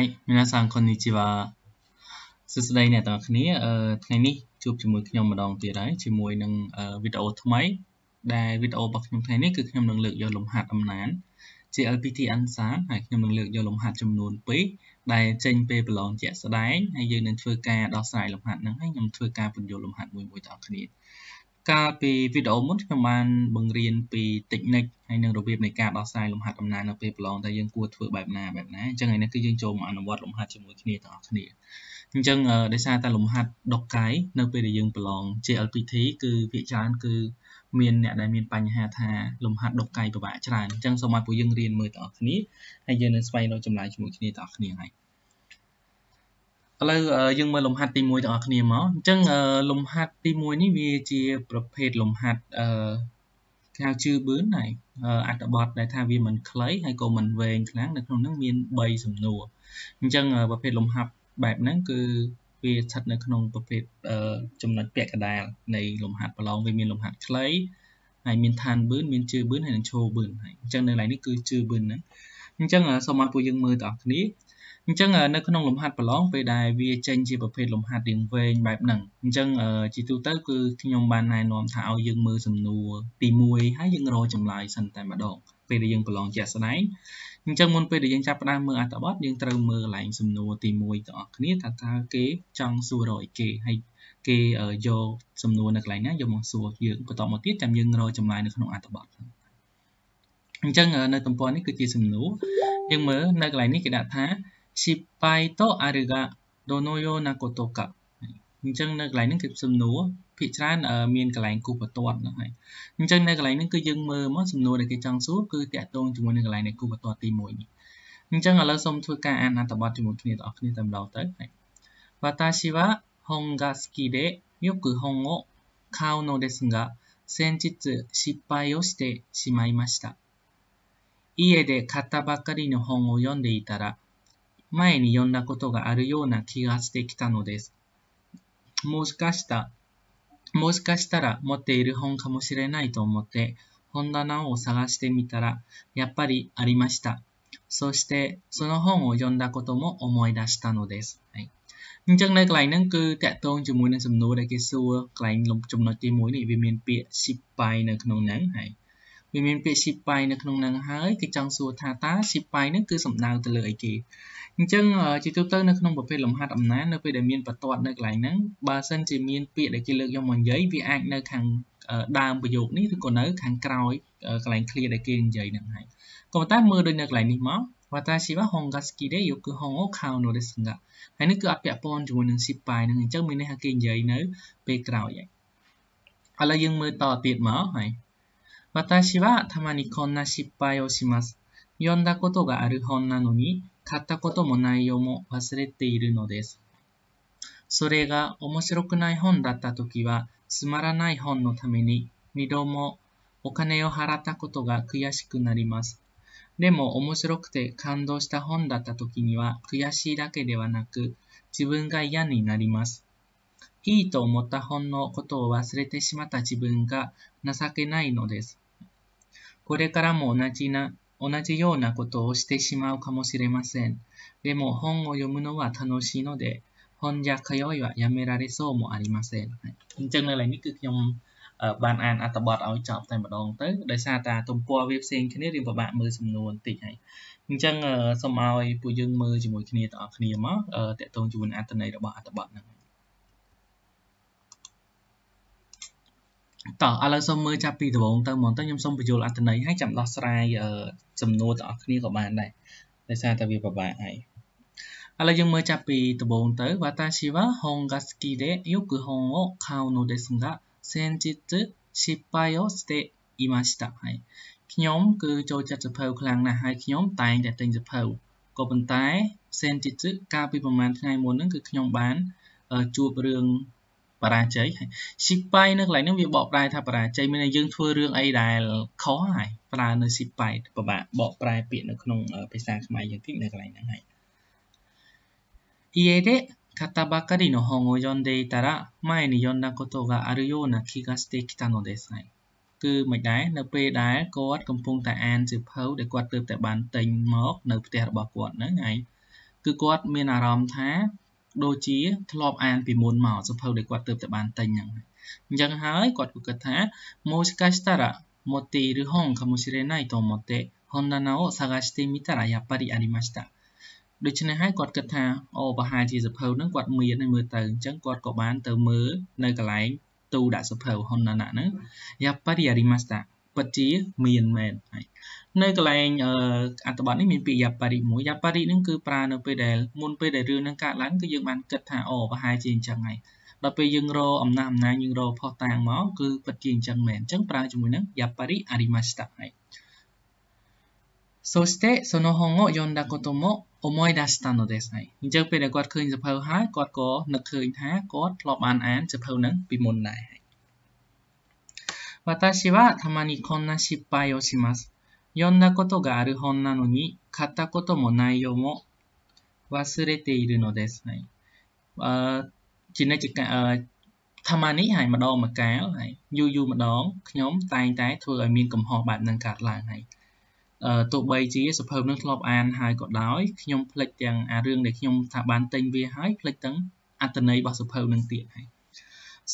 はい、皆さん、こんにちは。សួស្តីអ្នកទាំងអស់គ្នាអឺថ្ងៃនេះជួបជាមួយខ្ញុំម្ដងទៀតហើយជាមួយនឹងវីដេអូថ្មី ដែលវីដេអូរបស់ខ្ញុំថ្ងៃនេះគឺខ្ញុំនឹងលើកយកលំហាត់អំណាន GLPT Answer ហើយខ្ញុំនឹងលើកយកលំហាត់ចំនួន2ដែលចេញពេលប្រឡងជាក់ស្ដែងហើយយើងនឹងធ្វើការដោះស្រាយលំហាត់ហ្នឹងហើយខ្ញុំធ្វើការបញ្យល់លំហាត់មួយមួយទាំងអស់គ្នាកាលពីវីដេអូមុនខ្ញុំបាន បង្រៀនពី technique ហើយនិងរបៀបនៃការដោះស្រាយលំហាត់អំណាចនៅពេលប្រឡងតែយើងគួរធ្វើបែបណាបែបណាអញ្ចឹងឥឡូវគឺយើងចូលមកអនុវត្តលំហាត់ជាមួយគ្នាទាំងអស់គ្នាអញ្ចឹងដោយសារតែលំហាត់ដុកកាយនៅពេលដែលយើងប្រឡង JLPT គឺភាគច្រើនគឺមានអ្នកដែលមានបញ្ហាថា លំហាត់ដុកកាយពិបាកច្រើនអញ្ចឹងសូមឲ្យពួកយើងរៀនមើលទាំងអស់គ្នាហើយយើងនឹងស្វែងរកចម្លើយជាមួយគ្នាទាំងអស់គ្នាហើយឥឡូវយើងមើលលំហាត់ទី1ទាំងអស់គ្នាមកអញ្ចឹងលំហាត់ទី1នេះវាជាប្រភេទលំហាត់អឺហៅជឿបឿនហើយអត្ថបទដែលថាវាមិនខ្លីហើយក៏មិនវែងខ្លាំងនៅក្នុងហ្នឹងមាន3សំណួរអញ្ចឹងប្រភេទលំហាត់បែបហ្នឹងគឺវាស្ថិតនៅក្នុងប្រភេទចំណុចពាក់កណ្ដាលនៃលំហាត់ប្រឡងវាមានលំហាត់ខ្លីហើយមានឋានបឿនមានជឿបឿនហើយនិងឈោបឿនហើយអញ្ចឹងនៅឡើយនេះគឺជឿបឿនហ្នឹងអញ្ចឹងសូមឲ្យពួកយើងមើលទាំងអស់គ្នាអញ្ចឹងនៅក្នុងលំហាត់ប្រឡងពេលដែលវាចេញជាប្រភេទលំហាត់រៀងវែងបែបហ្នឹងអញ្ចឹងជាទូទៅគឺខ្ញុំបានណែនាំថាឲ្យយើងមើលសំណួរទី1ហើយយើងរកចម្លើយសិនតែម្ដងពេលដែលយើងប្រឡងជាក់ស្ដែងអញ្ចឹងមុនពេលដែលយើងចាប់ផ្ដើមមើលអត្ថបទយើងត្រូវមើលកន្លែងសំណួរទី1បងប្អូនគ្នាថាតើគេចង់សួររកអីគេហើយគេយកសំណួរនៅកន្លែងណាយកមកសួរយើងបន្តមកទៀតចាំយើងរកចម្លើយនៅក្នុងអត្ថបទអញ្ចឹងនៅទំព័រនេះគឺជាសំណួរយើងមើលនៅកន្លែងនេះគេដាក់ថា失敗とあるがどのようなことかអញ្ចឹងនៅកន្លែងហ្នឹងគឺសំណួរភាគច្រើនមានកន្លែងគូបន្ទាត់ហ្នឹងហើយអញ្ចឹងនៅកន្លែងហ្នឹងគឺយើងមើលមកសំណួរដែលគេចង់សួរគឺតាក់ទងជាមួយនឹងកន្លែងនៃគូបន្ទាត់ទី1នេះអញ្ចឹងឥឡូវសូមធ្វើការអានអត្ថបទជាមួយគ្នាបងប្អូនគ្នាតែម្ដងទៅហើយ私は本が好きでよく本を買うのですが先日失敗をしてしまいました家で買ったばかりの本を読んでいたら前に読んだことがあるような気がしてきたのです。もしかした、もしかしたら持っている本かもしれないと思って、本棚を探してみたら、やっぱりありました。そして、その本を読んだことも思い出したのです。はいអញ្ចឹងនៅកន្លែងហ្នឹងគឺតកតងជាមួយនឹងសំណួរដែលគេសួរកន្លែងលំចំណុចទី1នេះវាមានពាក្យ s h i p នៅក្នុងហ្នឹងហើយវាមានពាក្យ shippai នៅក្នុងនឹងហើយគឺចង់សួរថាតើ shippai នឹងគឺសំដៅទៅលើអីគេអញ្ចឹងជាទូទៅនៅក្នុងប្រភេទលំហាត់អំណាចនៅពេលដែលមានបន្ទាត់នៅកន្លែងហ្នឹងបើសិនជាមានពាក្យដែលគេលើកយកមកនិយាយវាអាចនៅខាងដើមប្រយោគនេះឬក៏នៅខាងក្រោយកន្លែង clear ដែលគេនិយាយហ្នឹងហើយក៏ប៉ុន្តែមើលដូចនៅកន្លែងនេះមកវតាស៊ីវ៉ាហងកាស្គីដេយកគឺហងអូខៅណូដេសង្កាហើយនេះគឺអត់ពាក់ព័ន្ធជាមួយនឹង shippai ហ្នឹងអញ្ចឹងមានន័យថាគេនិយាយនៅពេលក្រោយហើយឥឡូវយើងមើលតទៀតមកហើយ私はたまにこんな失敗をします。読んだことがある本なのに、買ったことも内容も忘れているのです。それが面白くない本だった時は、つまらない本のために二度もお金を払ったことが悔しくなります。でも面白くて感動した本だった時には悔しいだけではなく自分が嫌になります。いいと思った本のことを忘れてしまった自分が情けないのです。これからも同じな、同じようなことをしてしまうかもしれません。でも本を読むのは楽しいので、本じゃ通いはやめられそうもありません。អញ្ចឹងនៅឡើយនេះគឺខ្ញុំបានអានអត្ថបទឲ្យចប់តែម្ដងទៅដោយសារតែទំព័រវាផ្សេងគ្នារៀងពិបាកមើលសំណួរបន្តិចហើយអញ្ចឹងសូមឲ្យពួកយើងមើលជាមួយគ្នាទាំងអស់គ្នាមកតកតងជាមួយអត្ថន័យរបស់អត្ថបទហ្នឹងតោះឥឡូវសូមមើលចាប់ពីដំបូងទៅមកទៅខ្ញុំសូមបញ្យល់អត្ថន័យហើយចាំដោះស្រាយសំណួរទាំងអស់គ្នាក៏បានដែរដោយសារតែវាពិបាកហើយឥឡូវយើងមើលចាប់ពីដំបូងទៅវ៉ាតាស៊ីវ៉ាហងហ្កាស្គីដេយូគូហងអូខាវណូដេសុងហ្កាសេនជីតស៊ីប៉ៃអូស្តេអ៊ីម៉ាស្តាហើយខ្ញុំគឺចូលចិត្តសភៅខ្លាំងណាស់ហើយខ្ញុំតែងតែទិញសភៅក៏ប៉ុន្តែសេនជីតកាលពីប្រហែលថ្ងៃមុនហ្នឹងគឺខ្ញុំបានជួបរឿងបរាជ័យស៊ីប៉ៃនៅកន្លែងហ្នឹងវាបកប្រែថាបរាជ័យមានន័យយើងធ្វើរឿងអីដែលខុសហើយប្រើនៅស៊ីប៉ៃពិបាកបកប្រែពាក្យនៅក្នុងភាសាខ្មែរយើងតិចនៅកន្លែងហ្នឹងហើយ家で買ったばかりの本を読んでいたら、前に読んだことがあるような気がしてきたのです。គឺមិនដែរនៅពេលដែលគាត់កំពុងតែអានសៀវភៅដែលគាត់ទើបតែបានទិញមក នៅផ្ទះរបស់គាត់ហ្នឹងហើយគឺគាត់មានអារម្មណ៍ថាដូចជាធ្លាប់អានពីមុនមកសភៅដែលគាត់ទៅតែបានតែញហ្នឹងអញ្ចឹងហើយគាត់ក៏គិតថាもしかしたら持っている本かもしれないと思って本棚を探してみたらやっぱりありましたដូច្នេះហើយគាត់គិតថាអូប្រហែលជាសភៅហ្នឹងគាត់មានហើយមើលទៅអញ្ចឹងគាត់ក៏បានទៅមើលនៅកន្លែងទូដាក់សភៅ Honda ហ្នឹង Yappari Arimasta ពិតជាមានមែនហើយនៅកន្លែងអត្ថបទនេះមានពាក្យយ៉ាប៉ារីមួយយ៉ាប៉ារីនឹងគឺប្រើនៅពេលដែលមុនពេលដែលរឿងនឹងកើតឡើងគឺយើងបានគិតថាអូប្រហែលជាអញ្ចឹងហើយដល់ពេលយើងរអំណះអំណាងយើងរផុសតាងមកគឺពិតជាអញ្ចឹងមែនអញ្ចឹងប្រើជាមួយនឹងយ៉ាប៉ារីអារីម៉ាស្តាហើយそしてその本を読んだことも思い出したのですហើយអញ្ចឹងពេលដែលគាត់ឃើញសៀវភៅហើយគាត់ក៏នឹកឃើញថាគាត់ធ្លាប់បានអានសៀវភៅហ្នឹងពីមុនដែរហើយ私はたまにこんな失敗をします読んだことがある本なのに、買ったことも内容も忘れているのです。はい。អឺជានិច្ចអឺធម្មនេះហើយម្ដងមកកាលហើយយូរយូរម្ដងខ្ញុំតែងតែធ្វើឲ្យមានកំហុសបែបហ្នឹងកើតឡើងហើយអឺទោះបីជាសភើនឹងធ្លាប់អានហើយក៏ដោយខ្ញុំភ្លេចទាំងអារឿងដែលខ្ញុំថាបានទិញវាហើយភ្លេចទាំងអត្ថន័យរបស់សភើនឹងទៀតហើយ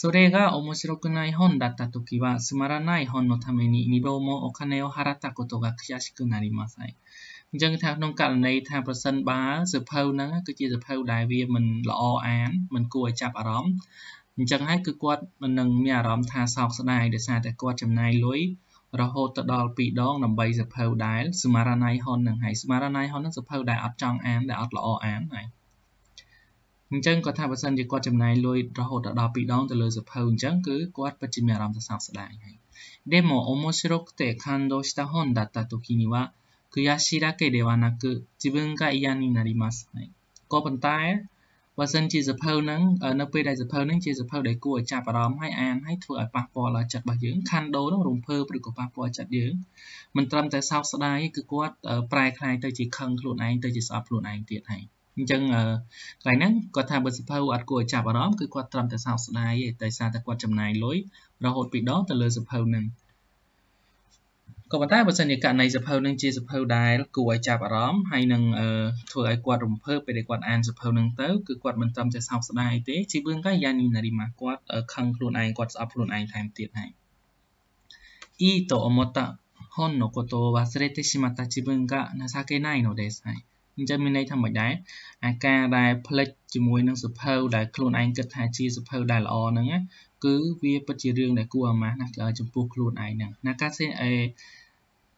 それが面白くない本だった時は、つまらない本のために二度もお金を払ったことが悔しくなりません。អញ្ចឹងថាក្នុងករណីថាប្រសិនបើសិភៅហ្នឹងគឺជាសិភៅដែលវាមិនល្អអានមិនគួរឲ្យចាប់អារម្មណ៍អញ្ចឹងហើយគឺគាត់មិននឹងមានអារម្មណ៍ថាសោកស្ដាយដោយសារតែគាត់ចំណាយលុយរហូតទៅដល់2ដងដើម្បីសិភៅដែលស្មារណៃហុននឹងហើយស្មារណៃហុននឹងសិភៅដែលអត់ចង់អានដែលអត់ល្អអានហើយអញ្ចឹងគាត់ថាបើសិនជាគាត់ចំណាយលុយរហូតដល់2ដងទៅលើសភៅអញ្ចឹងគឺគាត់ពិតជាមានអារម្មណ៍សោកស្ដាយហើយでも面白くて感動した本だった時には悔しいだけではなく自分が嫌になりますហើយក៏ប៉ុន្តែបើសិនជាសភៅហ្នឹងនៅពេលដែលសភៅហ្នឹងជាសភៅដែលគួរឲ្យចាប់អារម្មណ៍ហើយអានហើយធ្វើឲ្យប៉ះពាល់ដល់ចិត្តរបស់យើងខាន់ដូហ្នឹងរំភើបឬក៏ប៉ះពាល់ចិត្តយើងមិនត្រឹមតែសោកស្ដាយគឺគាត់ប្រែคลายទៅជាខឹងខ្លួនឯងទៅជាស្អប់ខ្លួនឯងទៀតហើយអញ្ចឹងកន្លែងហ្នឹងគាត់ថាបើសិភៅអត់គួរចាប់អារម្មណ៍គឺគាត់ត្រឹមតែសោកស្ដាយទេតែសារតែគាត់ចំណាយលុយរហូតពីរដងទៅលើសិភៅហ្នឹងក៏ប៉ុន្តែបើសិនជាករណីសិភៅនឹងជាសិភៅដែលគួរឲ្យចាប់អារម្មណ៍ហើយនឹងធ្វើឲ្យគាត់រំភើបពេលដែលគាត់អានសិភៅនឹងទៅគឺគាត់មិនត្រឹមតែសោកស្ដាយទេជីវឿងក៏យ៉ាងនេះណារីម៉ាគាត់ខឹងខ្លួនឯងគាត់ស្អប់ខ្លួនឯងថែមទៀតហើយいいと思った本のことを忘れてしまった自分が情けないのですはいអញ្ចឹងមានន័យថាមិនដែរអាការដែលផ្លិចជាមួយនឹងសភៅដែលខ្លួនឯងគិតថាជាសភៅដែលល្អហ្នឹងណាគឺវាពិតជារឿងដែលគួរអាម៉ាស់ណាស់ចំពោះខ្លួនឯងហ្នឹងណាកាសេអេ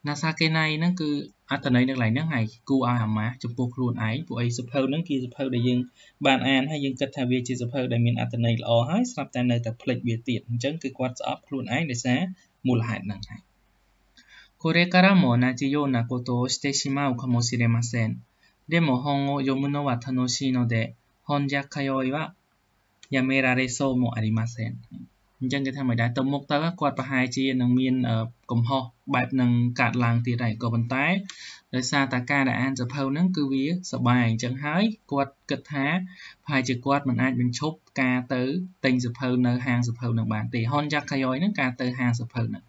ណាសាកេណៃហ្នឹងគឺអត្ថន័យនៅកន្លែងហ្នឹងហើយគួរឲ្យអាម៉ាស់ចំពោះខ្លួនឯងពួកអីសភៅហ្នឹងគឺសភៅដែលយើងបានអានហើយយើងគិតថាវាជាសភៅដែលមានអត្ថន័យល្អហើយស្រាប់តែនៅតែផ្លិចវាទៀតអញ្ចឹងគឺគាត់ស្អប់ខ្លួនឯងដោយសារមូលហេតុហ្នឹងហើយこれからも同じようなことをしてしまうかもしれません。でも本を読むのは楽しいので、本屋通いはやめられそうもありません。អញ្ចឹងគេថាមិនដែរទៅមុខទៅគាត់ប្រហែលជានឹងមានកំហុសបែបនឹងកាត់ឡើងទៀតហើយក៏ប៉ុន្តែដោយសារតែការដែលអានសភៅហ្នឹងគឺវាសប្បាយអញ្ចឹងហើយគាត់គិតថាប្រហែលជាគាត់មិនអាចបញ្ឈប់ការទៅទិញសភៅនៅហាងសភៅហ្នឹងបានទេហ៊ុនយ៉ាក់កាយ៉យហ្នឹងការទៅហាងសភៅហ្នឹង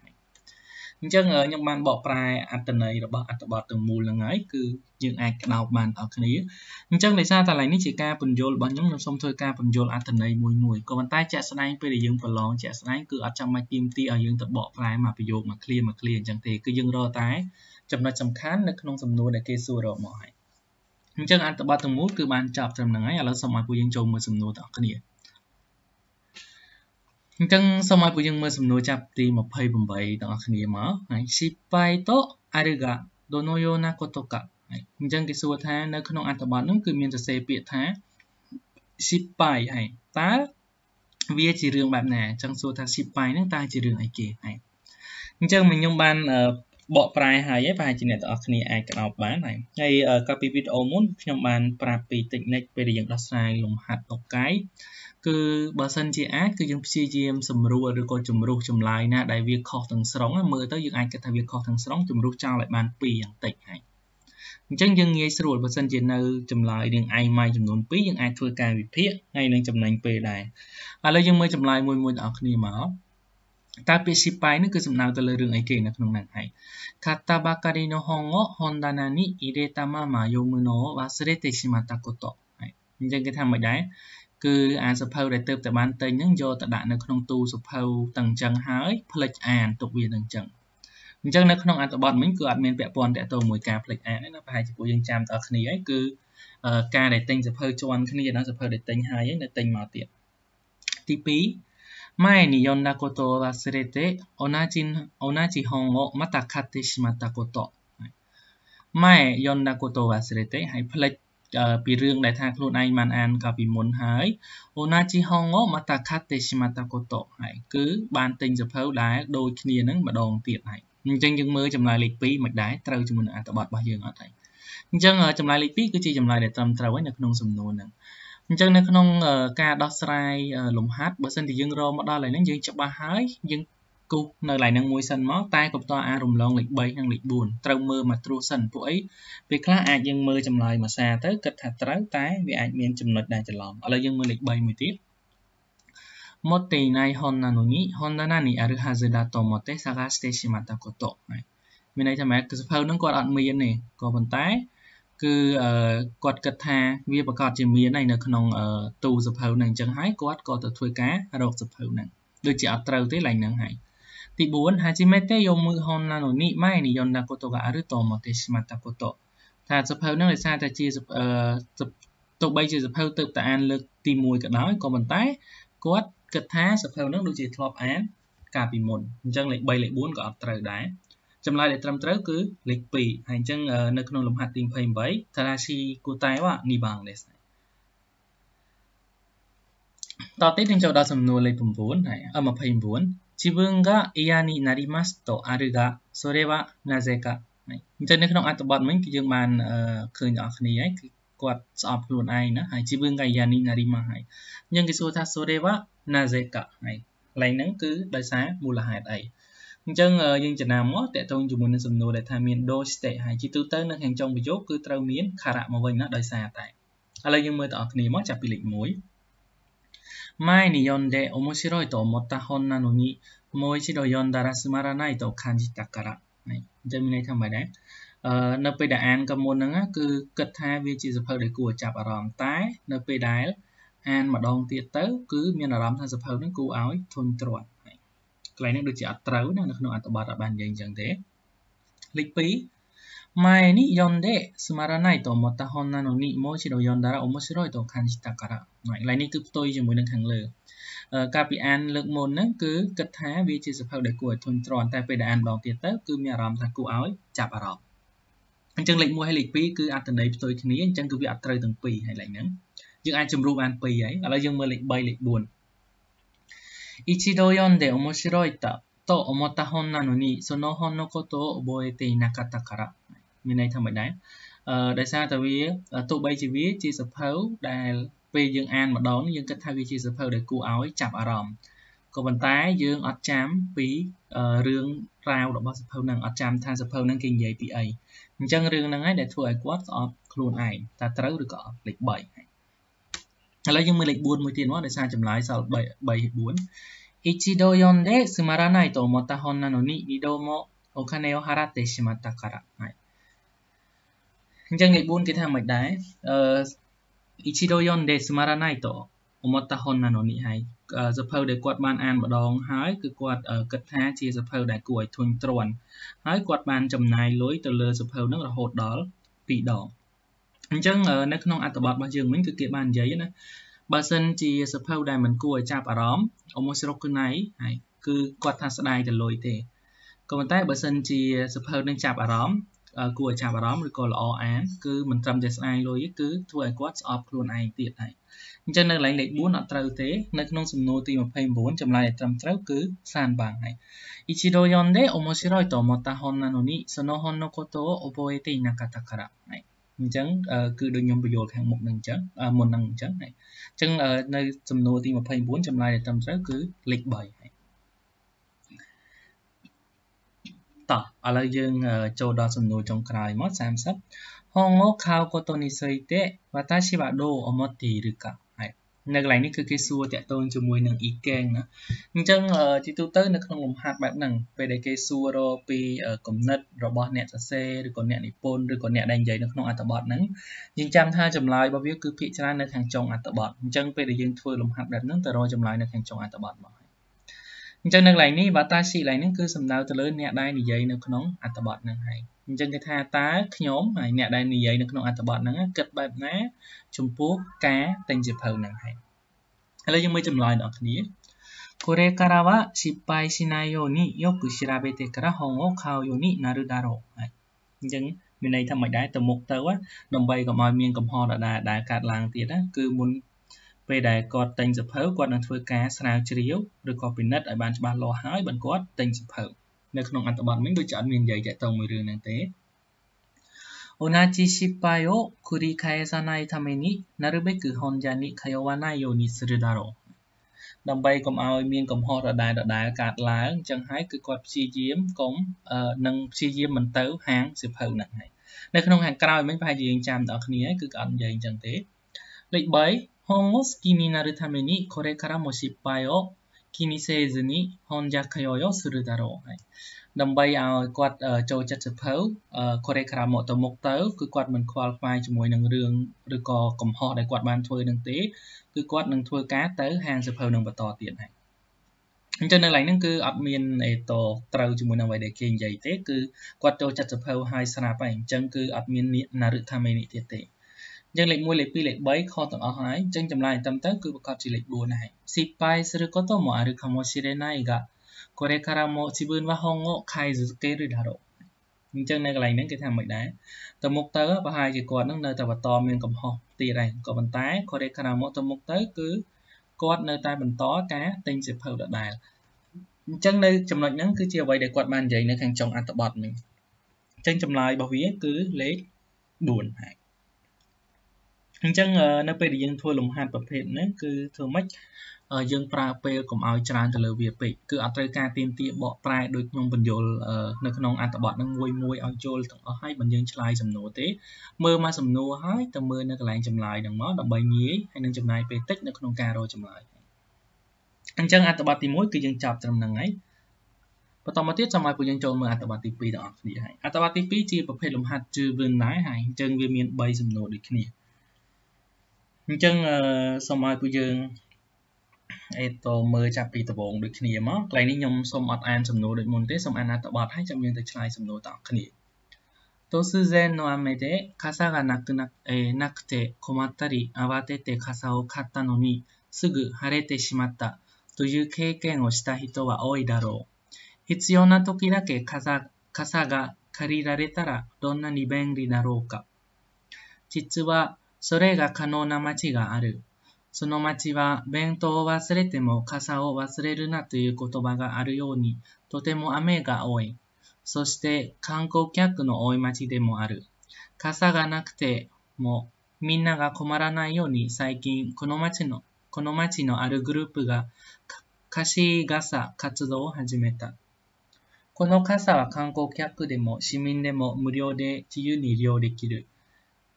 អញ្ចឹងខ្ញុំបានបកប្រែអត្តន័យរបស់អត្ថបទទាំងមូលហ្នឹងហើយគឺយើងអាចក្តោបបានដល់គ្នាអញ្ចឹងដោយសារតែឡៃនេះជាការពន្យល់របស់ខ្ញុំខ្ញុំសូមធ្វើការពន្យល់អត្ថន័យមួយមួយក៏ប៉ុន្តែជាក់ស្ដែងពេលដែលយើងប្រឡងជាក់ស្ដែងគឺអត់ចាំបាច់ទាមទារឲ្យយើងទៅបកប្រែមកប្រយោគមកឃ្លាមកឃ្លាអញ្ចឹងទេគឺយើងរកតែចំណុចសំខាន់នៅក្នុងសំណួរដែលគេសួររកមកហើយអញ្ចឹងអត្ថបទទាំងមូលគឺបានចប់ត្រឹមហ្នឹងហើយឥឡូវសូមឲ្យពួកយើងចូលមើលសំណួរទាំងអស់គ្នាអញ្ចឹងសូមឲ្យពួកយើងមើលសំណួរចាប់ទី28ទាំងអស់គ្នាមកហើយស៊ីបាយតូអារិកាដូណូយ៉ូណាកូតូកាហើយអញ្ចឹងគេសួរថានៅក្នុងអត្ថបទនោះគឺមានសរសេរពាក្យថាស៊ីបាយហើយតើវាជារឿងបែបណាអញ្ចឹងសួរថាស៊ីបាយហ្នឹងតើជារឿងអីគេហើយអញ្ចឹងមកខ្ញុំបានបកប្រែហើយហើយប្រហែលជាអ្នកទាំងអស់គ្នាអាចក្រោបបានហើយហើយកាលពីវីដេអូមុនខ្ញុំបានប្រាប់ពី technique ពេលដែលយើងដោះស្រាយលំហាត់តុកកាយគឺបើសិនជាអាចគឺយើងព្យាយាមសម្រួលឬក៏ជំរុះចម្លើយណាដែលវាខុសទាំងស្រុងមើលទៅយើងអាចគិតថាវាខុសទាំងស្រុងជំរុះចោលឲ្យបាន2យ៉ាងតិចហើយអញ្ចឹងយើងងាយស្រួលបើសិនជានៅចម្លើយនឹងឯងម៉ៃចំនួន2យើងអាចធ្វើការវិភាគហើយនឹងចំណេញពេលដែរឥឡូវយើងមើលចម្លើយមួយមួយបងប្អូនគ្នាមកតើពាក្យស៊ីប៉ៃនេះគឺសំដៅទៅលើរឿងអីគេនៅក្នុងហ្នឹងហើយ Katabakari no hongo hondana ni ireta mama yomu no wasurete shimatta koto អញ្ចឹងគេថាមិនដែរគឺអាសភៅដែលទៅតែបានទិញហ្នឹងយកទៅដាក់នៅក្នុងទូសភៅទាំងអញ្ចឹងហើយផ្លិចអានទុកវានឹងអញ្ចឹងអញ្ចឹងនៅក្នុងអត្ថបទមិញគឺអត់មានពាក់ព័ន្ធតាក់ទងមួយការផ្លិចអានទេណាប្រហែលជាពួកយើងចាំតើគ្នាហើយគឺការដែលទិញសភៅជន់គ្នាដល់សភៅដែលទិញហើយហ្នឹងនៅទិញមកទៀតទី2前に読んだことを忘れて同じ同じ本をまた買ってしまったこと前読んだことを忘れてはいផ្លិចពីរឿងដែលថាខ្លួនឯងបានអានកាលពីមុនហើយអូណាជីហងងមតាខាតេស្មាតាកូតូហើយគឺបានទិញសភៅដែលដូចគ្នានឹងម្ដងទៀតហើយអញ្ចឹងយើងមើលចម្លើយលេខ2មិនដែរត្រូវជាមួយនឹងអត្ថបទរបស់យើងអត់ហើយអញ្ចឹងចម្លើយលេខ2គឺជាចម្លើយដែលត្រឹមត្រូវហើយនៅក្នុងសំណួរហ្នឹងអញ្ចឹងនៅក្នុងការដោះស្រាយលំហាត់បើសិនជាយើងរមកដល់ឥឡូវហ្នឹងយើងច្បាស់ហើយយើងគូសនៅកន្លែងហ្នឹងមួយសិនមកតែកុំតអារំលងលេខ3និងលេខ4ត្រូវមើលមកត្រួសសិនពួកអីពេលខ្លះអាចយើងមើលចម្លើយមួយសារទៅគិតថាត្រូវតែ វាអាចមានចំណុចដែលច្រឡំឥឡូវយើងមើលលេខ3មួយទៀត持っていない本なのに本棚にあるはずだと思って探してしまったことមានន័យថាម៉េចគឺសភៅហ្នឹងគាត់អត់មានទេក៏ប៉ុន្តែគឺគាត់គិតថាវាប្រកាសជាមានហើយនៅ ក្នុងទូសភៅហ្នឹងអញ្ចឹងហើយគាត់ក៏ទៅធ្វើការរកសភៅហ្នឹងដូចជាអត់ត្រូវទេឡើងហ្នឹងហើយ第4初めて読む本なのに前に読んだことがあると思ってしまったことថាសភៅនឹងដោយសារតែជាអឺទោះបីជាសភៅទៅតែអានលើកទី1ក៏ដោយក៏ប៉ុន្តែ គាត់គិតថាសភៅនឹងដូចជាធ្លាប់អាន កាលពីមុនអញ្ចឹងលេខ3លេខ4ក៏អត់ត្រូវដែរចម្លើយដែលត្រឹមត្រូវគឺលេខ2ហើយអញ្ចឹងនៅក្នុងលំហាត់ទី28តារាស៊ីគូតែវ៉ានីបងនេះតទៅទៀតយើងចូលដល់សំណួរលេខ9ហើយ29自分が嫌になりますとあるが、それはなぜか。អញ្ចឹងនៅក្នុងអត្ថបទមិញគឺយើងបានឃើញដល់គ្នាហើយគឺគាត់ស្អប់ខ្លួនឯងណាហើយជីវឹងកាយានីណារីម៉ាហើយអញ្ចឹងគេសួរថាសូរេវ៉ាណាសេកាហើយកន្លែងហ្នឹងគឺដោយសារមូលហេតុអីអញ្ចឹងយើងចំណាំមកតកតងជាមួយនឹងសំណួរដែលថាមាន do state ហើយជីទូទៅនៅខាងចុងប្រយោគគឺត្រូវមាន cara មកវិញណាដោយសារតែឥឡូវយើងមើលតអស់គ្នាមកចាប់ពីលេខ1前に読んで面白いと思った本なのに、もう一度読んだらつまらないと感じたから。ចាំមានន័យថាម៉េចដែរអឺនៅពេលដែលអានក៏មុនហ្នឹងគឺគិតថាវាជាសភៅដែលគួរចាប់អារម្មណ៍តែនៅពេលដែលអានម្ដងទៀតទៅគឺមានអារម្មណ៍ថាសភៅហ្នឹងគួរឲ្យធុញទ្រាន់កន្លែងហ្នឹងដូចជាអត់ត្រូវណានៅក្នុងអត្ថបទអាចបាននិយាយអញ្ចឹងទេលេខ2前に読んですまらないと思った本なのに、もう一度読んだら面白いと感じたから。はい lain នេះគឺផ្ទុយជាមួយនឹងខាងលើ ការពីអានលើកមុនហ្នឹងគឺគិតថាវាជាសភៅដែលគួរឲ្យធុញទ្រាន់តែពេលដែលអានម្ដងទៀតទៅគឺមានអារម្មណ៍ថាគួរឲ្យចាប់អារម្មណ៍អញ្ចឹងលេខ1ហើយលេខ2គឺអត្ថន័យផ្ទុយគ្នាអញ្ចឹងគឺវាអត់ត្រូវទាំងពីរហើយលេខហ្នឹងយើងអាចជំរុះបានពីរហើយឥឡូវយើងមើលលេខ3លេខ4一度読んで面白いと思った本なのにその本のことを覚えていなかったからមានន័យថាមិនដែរអឺដោយសារតែវាទោះបីជាវាជាសភៅដែលពេលយើងអានម្ដងយើងគិតថាវាជាសភៅដែលគួរឲ្យចាប់អារម្មណ៍ក៏ប៉ុន្តែយើងអត់ចាំពីរឿងរ៉ាវរបស់សភៅហ្នឹងអត់ចាំថាសភៅហ្នឹងគេនិយាយពីអីអញ្ចឹងរឿងហ្នឹងឯងដែលធ្វើឲ្យគាត់ស្អប់ខ្លួនឯងតើត្រូវឬក៏អត់លេខ3ឥឡូវយើងមើលលេខ4មួយទៀតមកដោយសារចម្លើយសល់3 3 4一度読んでつまらないと思った本なのに二度もお金を払ってしまったからはいអញ្ចឹងលេខ4គេថាមិនដែរអឺ Ichido Yon de Smaranai to Omota Honna no ni hai សភៅដែលគាត់បានអានម្ដងហើយគឺគាត់គិតថាជាសភៅដែលគួរឲ្យធុញទ្រាន់ហើយគាត់បានចំណាយលុយទៅលើសភៅហ្នឹងរហូតដល់2ដងអញ្ចឹងនៅក្នុងអត្ថបទរបស់យើងវិញគឺគេបាននិយាយណាបើសិនជាសភៅដែលមិនគួរឲ្យចាប់អារម្មណ៍អមុស្រុកគឺណៃហើយគឺគាត់ថាស្ដាយទៅលុយទេក៏ប៉ុន្តែបើសិនជាសភៅនឹងចាប់អារម្មណ៍គួរឲ្យចាប់អារម្មណ៍ឬក៏ល្អអានគឺមិនត្រឹមតែស្អាយលុយគឺធ្វើឲ្យគាត់ស្អប់ខ្លួនឯងទៀតហើយអញ្ចឹងនៅកន្លែងលេខ4អត់ត្រូវទេ នៅក្នុងសំណួរទី29ចម្លើយឲ្យត្រឹមត្រូវគឺសានបាងហើយ Ichiro yonde omoshiroi to omotta hon nano ni sono hon no koto o oboete inakatta kara ហើយអញ្ចឹងគឺដូចខ្ញុំបញ្យល់ខាងមុខនឹងអញ្ចឹងមុននឹងអញ្ចឹងហើយអញ្ចឹងនៅសំណួរទី29ចម្លើយដែលត្រឹមត្រូវគឺលេខ3ហើយតោះឥឡូវយើងចូលដល់សំណួរចុងក្រោយមក30ហងអូខាវកូតូនីសៃតេវតាឈីបាដូអមទីឬកាហើយនៅកន្លែងនេះគឺគេសួរតាក់ទងជាមួយនឹងអ៊ីកេងណាអញ្ចឹងទីទូទៅនៅក្នុងលំហាត់បែបហ្នឹងពេលដែលគេសួររកពីគំនិតរបស់អ្នកសរសេរឬក៏អ្នកនិពន្ធឬក៏អ្នកដែលនិយាយនៅក្នុងអត្ថបទហ្នឹងយើងចាំថាចម្លើយរបស់វាគឺភាគច្រើននៅខាងចុងអត្ថបទអញ្ចឹងពេលដែលយើងធ្វើលំហាត់បែបហ្នឹងទៅរកចម្លើយនៅខាងចុងអត្ថបទមកអញ្ចឹងនៅកន្លែងនេះបើតាស៊ីកន្លែងនេះគឺសំដៅទៅលើ អ្នកដែលនិយាយនៅក្នុងអត្ថបទហ្នឹងហើយអញ្ចឹងគេថាតើខ្ញុំហើយអ្នកដែលនិយាយនៅក្នុងអត្ថបទហ្នឹងគិតបែបណាចំពោះការទិញសៀវភៅហ្នឹងហើយឥឡូវយើងមើលចម្លើយបងប្អូនគ្នាこれからは失敗しないようによく調べてから本を買うようになるだろうはいអញ្ចឹងមានន័យថាមិនដែរទៅមុខទៅដើម្បីកុំឲ្យមានកំហុសដដែលដែលកើតឡើងទៀតណាគឺមុនពេលដែលគាត់ទិញសភៅគាត់នឹងធ្វើការស្រាវជ្រាវឬក៏ពិនិត្យឲ្យបានច្បាស់លាស់ហើយបន្ទាប់ទិញសភៅនៅក្នុងអត្ថបទមិញដូចជាអត់មាននិយាយតាក់ទងមួយរឿងហ្នឹងទេ同じ失敗を繰り返さないためになるべく本社に通わないようにするだろうដើម្បីកុំឲ្យមានកំហុសដដែលដដែលកើតឡើងចឹងហើយគឺគាត់ព្យាយាមកុំនឹងព្យាយាមមិនទៅហាងសិភៅហ្នឹងហើយនៅក្នុងហាងក្រោយមិញប្រហែលជាយើងចាំដល់គ្នាហើយគឺគាត់និយាយអញ្ចឹងទេលេខ3本を好きになるために、これからも失敗を気にせずに翻訳用をするだろう。はい、ដើម្បីឲ្យគាត់ចូលចិត្តសៀវភៅこれからមកទៅមុខទៅគឺគាត់មិនខ្វល់ខ្វាយជាមួយនឹងរឿងឬក៏កំហុសដែលគាត់បានធ្វើនឹងទេគឺគាត់នឹងធ្វើការទៅ ហាងសៀវភៅនឹងបន្តទៀតហើយអញ្ចឹងនៅឡើយហ្នឹងគឺអត់មានអេតត្រូវជាមួយនឹងអ្វីដែលគេនិយាយទេគឺគាត់ចូលចិត្តសៀវភៅហើយស្រាប់ហើយអញ្ចឹងគឺអត់មាននារិថាមេនិទៀតទេយើងលេខ1លេខ2លេខ3ខទាំងអស់ហើយចឹងចម្លើយតាមទៅគឺប្រកបជាលេខ4ដែរស៊ីប៉ៃស្ឬក៏តមកឬខមឈិរេណៃកាこれからも自分は本を書い続けるだろうអញ្ចឹងនៅកន្លែងហ្នឹងគេថាមិនដែរទៅមុខទៅប្រហែលជាគាត់នឹងនៅតែបន្តមានកំហុសទៀតដែរក៏ប៉ុន្តែこれからもទៅមុខទៅគឺគាត់នៅតែបន្តការទិញសៀវភៅដដែលអញ្ចឹងនៅចំណុចហ្នឹងគឺជាអ្វីដែលគាត់បាននិយាយនៅខាងចុងអត្ថបទនេះអញ្ចឹងចម្លើយរបស់វាគឺលេខ4ហើយអញ្ចឹងនៅពេលដែលយើងធ្វើលំហាត់ប្រភេទហ្នឹងគឺធ្វើម៉េចយើងប្រើពេលកុំឲ្យច្រើនទៅលើវាពេកគឺអត់ត្រូវការទៀមទាបកប្រែដោយខ្ញុំបញ្យលនៅក្នុងអត្ថបទនឹងមួយមួយឲ្យចូលទាំងអស់ហើយមិនយើងឆ្លើយសំណួរទេមើលមកសំណួរហើយទៅមើលនៅកន្លែងចម្លើយនឹងមកដើម្បីងាយហើយនឹងចំណាយពេលតិចនៅក្នុងការរកចម្លើយអញ្ចឹងអត្ថបទទី1គឺយើងចាប់ត្រឹមហ្នឹងហើយបន្តមកទៀតចាំឲ្យពួកយើងចូលមើលអត្ថបទទី2ទាំងអស់គ្នាហើយអត្ថបទទី2ជាប្រភេទលំហាត់ជឿវិញដែរហើយអញ្ចឹងវាមាន3សំណួរដូចគ្នាអញ្ចឹងសូមឲ្យពួកយើងអេតមើលចាប់ពីដំបូងដូចគ្នាមកក្លែនេះខ្ញុំសូមអត់អានសំណួរដូចមុនទេសូមអានអត្ថបទហើយចាំយើងទៅឆ្លើយសំណួរតគ្នា突然の雨で傘がなくな,、えー、なくて困ったり慌てて傘を買ったのにすぐ晴れてしまったという経験をした人は多いだろう。必要な時だけ傘傘が借りられたらどんなに便利だろうか。実はそれが可能な町がある。その町は、弁当を忘れても傘を忘れるなという言葉があるように、とても雨が多い。そして、観光客の多い町でもある。傘がなくても、みんなが困らないように最近、この町の、この町のあるグループが、貸し傘活動を始めた。この傘は観光客でも市民でも無料で自由に利用できる。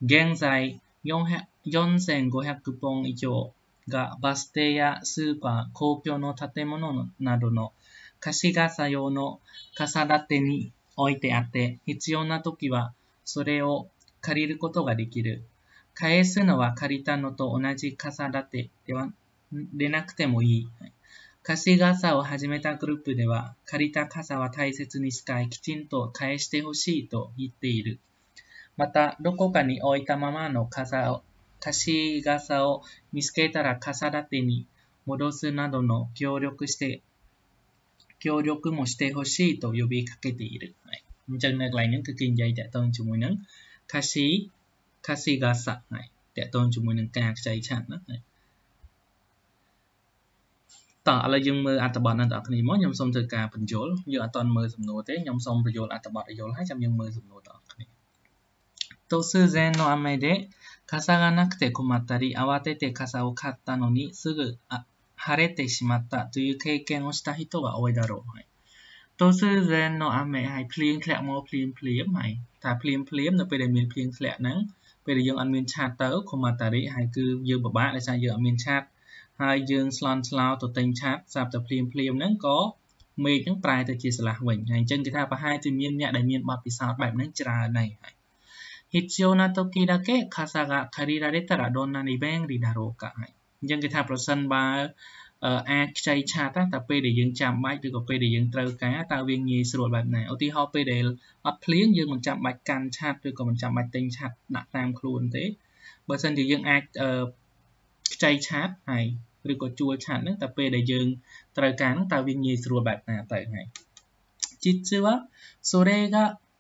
現在、4500本以上がバス停やスーパー、公共の建物などの貸傘用の傘立てに置いてあって、必要な時はそれを借りることができる。返すのは借りたのと同じ傘立てではでなくてもいい。貸傘を始めたグループでは、借りた傘は大切に使い、きちんと返してほしいと言っている。また、どこかに置いたままの傘を、貸し傘を見つけたら傘立てに戻すなどの協力して、協力もしてほしいと呼びかけている。はい。អញ្ចឹងនៅកន្លែងហ្នឹងគឺគេនិយាយតាក់ទងជាមួយនឹង Kashi Kashigasa ហើយតាក់ទងជាមួយនឹងការខ្ចីឆាត់ណាតោះឥឡូវយើងមើលអត្ថបទអ្នកទាំងអស់គ្នាមកខ្ញុំសូមធ្វើការបញ្យល់យើងអត់តមើលសំណួរទេខ្ញុំសូមបញ្យល់អត្ថបទឲ្យយល់ហើយចាំយើងមើលសំណួរតោះと数千の雨で傘がなくて困ったり、慌てて傘を買ったのにすぐ晴れてしまったという経験をした人は多いだろう。はい、ទៅស៊ឺរ៉ែននៅអាមេហើយភ្លៀងធ្លាក់មកភ្លៀងភ្លាមហើយថាភ្លៀងភ្លាមនៅពេលដែលមានភ្លៀងធ្លាក់ហ្នឹងពេលដែលយើងអត់មានឆាតទៅកុមាតារីហើយគឺយើងពិបាកដោយសារយើងអត់មានឆាតហើយយើងស្លន់ស្លោទៅទិញឆាតស្រាប់តែភ្លៀងភ្លាមហ្នឹងក៏មេឃហ្នឹងប្រែទៅជាស្លាស់វិញហើយអញ្ចឹងគេថាប្រហែលជាមានអ្នកដែលមានបទពិសោធន៍បែបហ្នឹងច្រើនណាស់ហើយ必要な時だけ傘が借りられたらどんなに便利だろうかហើយអញ្ចឹងគេថាប្រសិនបើអាចខ្ចីឆាតតែពេលដែលយើងចាំបាច់ឬក៏ពេលដែលយើងត្រូវការតើវាងាយស្រួលបែបណាឧទាហរណ៍ពេលដែលអត់ភ្លៀងយើងមិនចាំបាច់កាន់ឆាតឬក៏មិនចាំបាច់ទិញឆាតដាក់តាមខ្លួនទេបើមិនជាយើងអាចខ្ចីឆាតហើយឬក៏ជួលឆាតហ្នឹងតែពេលដែលយើងត្រូវការហ្នឹងតើវាងាយស្រួលបែបណាទៅហើយ実はそれが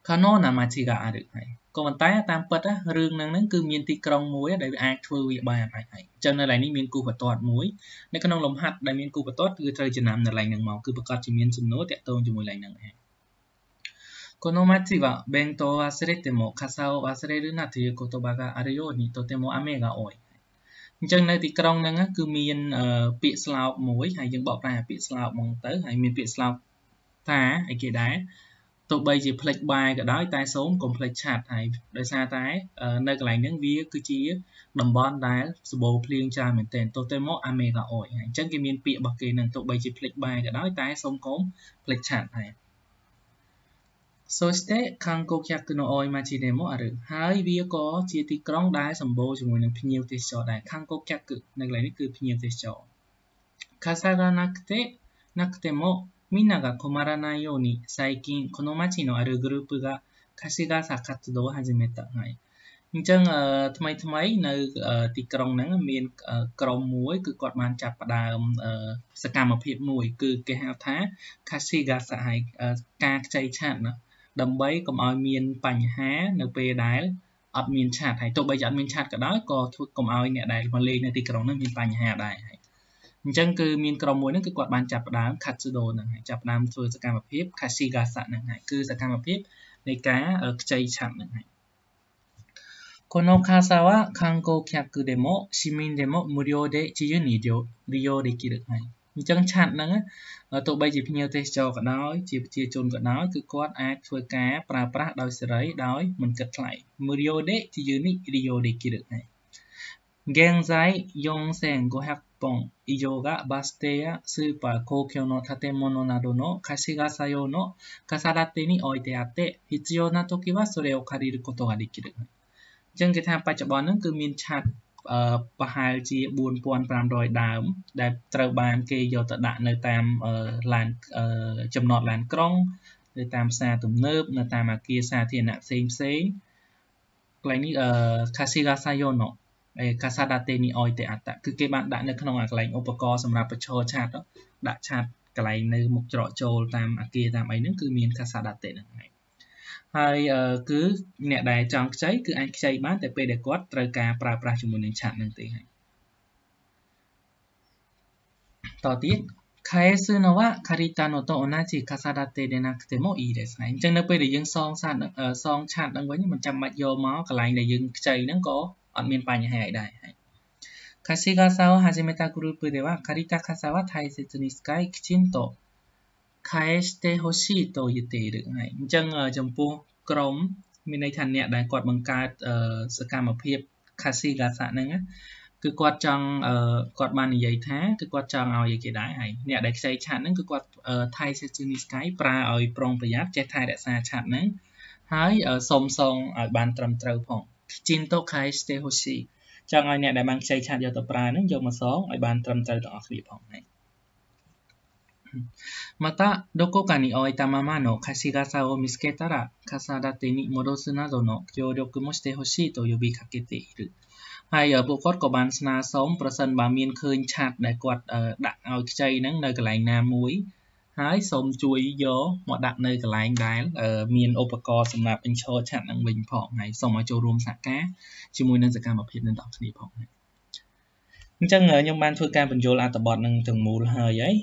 可能な街があるはいក៏ប៉ុន្តែតាមពិតរឿងហ្នឹងហ្នឹងគឺមានទីក្រុងមួយដែលវាអាចធ្វើវាបានហើយអញ្ចឹងនៅឡៃនេះមានគូបន្ទាត់មួយ នៅក្នុងលំហាត់ដែលមានគូបន្ទាត់គឺត្រូវចំណាំនៅឡៃហ្នឹងមកគឺប្រកាសជាមានសំណួរតាក់ទងជាមួយឡៃហ្នឹងឯងこの街は弁当を忘れても傘を忘れるなという言葉があるようにとても雨が多いអញ្ចឹងនៅទីក្រុងហ្នឹងគឺមានពាក្យស្លោកមួយហើយយើងបកប្រែពាក្យស្លោកមកទៅហើយមានពាក្យស្លោកថាអីគេដែរទោះបីជាផ្លេចបាយក៏ដោយតែ សូមកុំផ្លេចឆាត់ហើយដោយសារតែ នៅកន្លែងហ្នឹងវាគឺជាតំបន់ដែលសម្បូរភ្លៀងច្រើនមែនទែនទោះតែមកអាមេកាអុយហើយអញ្ចឹងគេមានពាក្យរបស់គេហ្នឹងទោះបីជាផ្លេចបាយក៏ដោយតែសូមកុំផ្លេចឆាត់ហើយそして韓国客の多い街でもあるហើយវាក៏ជាទីក្រុងដែលសម្បូរជាមួយនឹងភ្ញៀវទេសចរដែរ韓国客នៅកន្លែងនេះគឺភ្ញៀវទេសចរ傘がなくてなくてもみんなが困らないように、最近、この町のあるグループが、貸し傘活動を始めた。はい。អញ្ចឹងថ្មីថ្មីនៅទីក្រុងហ្នឹងមានក្រុមមួយគឺគាត់បានចាប់ផ្ដើមសកម្មភាពមួយគឺគេហៅថា Kashigasa ហើយការខ្ចីឆាតណាដើម្បីកុំឲ្យមានបញ្ហានៅពេលដែលអត់មានឆាតហើយទោះបីជាអត់មានឆាតក៏ដោយក៏ធ្វើកុំឲ្យអ្នកដែលមកលេងនៅទីក្រុងហ្នឹងមានបញ្ហាដែរហើយអញ្ចឹងគឺមានក្រុមមួយហ្នឹងគឺគាត់បានចាប់ផ្ដើម Katsudo ហ្នឹងហើយចាប់ផ្ដើមធ្វើសកម្មភាព Kashigasa ហ្នឹងហើយគឺសកម្មភាពនៃការខ្ចីឆាប់ហ្នឹងហើយこの傘は観光客でも市民でも無料で自由に利用できるហើយអញ្ចឹងឆាត់ហ្នឹងទោះបីជាភ្ញៀវទេសចរក៏ដោយជាប្រជាជនក៏ដោយគឺគាត់អាចធ្វើការប្រើប្រាស់ដោយសេរីដោយមិនគិតថ្លៃ無料で自由に利用できるហើយ現在4500本以上がバス停やスーパー、公共の建物などの貸し傘用の傘立てに置いてあって、必要な時はそれを借りることができる。ចឹងគេថាបច្ចុប្បន្នហ្នឹងគឺមានឆាតប្រហែលជា4500ដើមដែលត្រូវបានគេយកទៅដាក់នៅតាមឡានចំណតឡានក្រុងនៅតាមផ្សារទំនើបនៅតាមអគារសាធារណៈផ្សេងផ្សេងកន្លែងនេះ Casilla Sayono កាសាដាទេនីអុយទេអតគឺគេបានដាក់នៅក្នុងអាកន្លែងឧបករណ៍សម្រាប់បញ្ឈរឆាតដាក់ឆាតកន្លែងនៅមុខច្រកចូលតាមអាគារតាមអីហ្នឹងគឺមានកាសាដាទេហ្នឹងហើយហើយគឺអ្នកដែលចង់ខ្ចីគឺអាចខ្ចីបានតែពេលដែលគាត់ត្រូវការប្រើប្រាស់ជាមួយនឹងឆាតហ្នឹងទេហើយតទៀត返すのは借りたのと同じ傘立てでなくてもいいですហើយអញ្ចឹងនៅពេលដែលយើងសងសាតសងឆាតហ្នឹងវិញមិនចាំបាច់យកមកកន្លែងដែលយើងខ្ចីហ្នឹងក៏អត់មានបញ្ហាអីដែរហើយカシガサを始めたグループでは借りた傘は大切に使いきちんと返してほしいと言っているはいអញ្ចឹងចំពោះក្រុមមានន័យថាអ្នកដែលគាត់បង្កើតសកម្មភាពカシガサហ្នឹងគឺគាត់ចង់គាត់បាននិយាយថាគឺគាត់ចង់ឲ្យគេដែរហើយអ្នកដែលខ្ចីឆាតហ្នឹងគឺគាត់ថៃសេជូនីស្កៃប្រើឲ្យប្រុងប្រយ័ត្នចេះថែរក្សាឆាតហ្នឹងហើយសុំសងឲ្យបានត្រឹមត្រូវផង Jinto Kai Stay Hoshi ចង់ឲ្យអ្នកដែលបានខ្ចីឆាតយកទៅប្រើនឹងយកមកសងឲ្យបានត្រឹមត្រូវទាំងអស់គ្នាផងណាまたどこかに置いたままの貸し傘を見つけたら傘立てに戻すなどの協力もしてほしいと呼びかけているហើយពួកគាត់ក៏បានស្នើសុំប្រសិនបើមានឃើញឆាតដែលគាត់ដាក់ឲ្យខ្ចីហ្នឹងនៅកន្លែងណាមួយហើយសូមជួយយកមកដាក់នៅកន្លែងដែល មានឧបករណ៍សម្រាប់ ensure chat នឹងវិញផងហើយសូមឲ្យចូលរួមសហការជាមួយនឹងសកម្មភាពនឹងដល់គ្នាផងអញ្ចឹងខ្ញុំបានធ្វើការបញ្យលអត្ថបទនឹងទាំងមូលហើយហើយ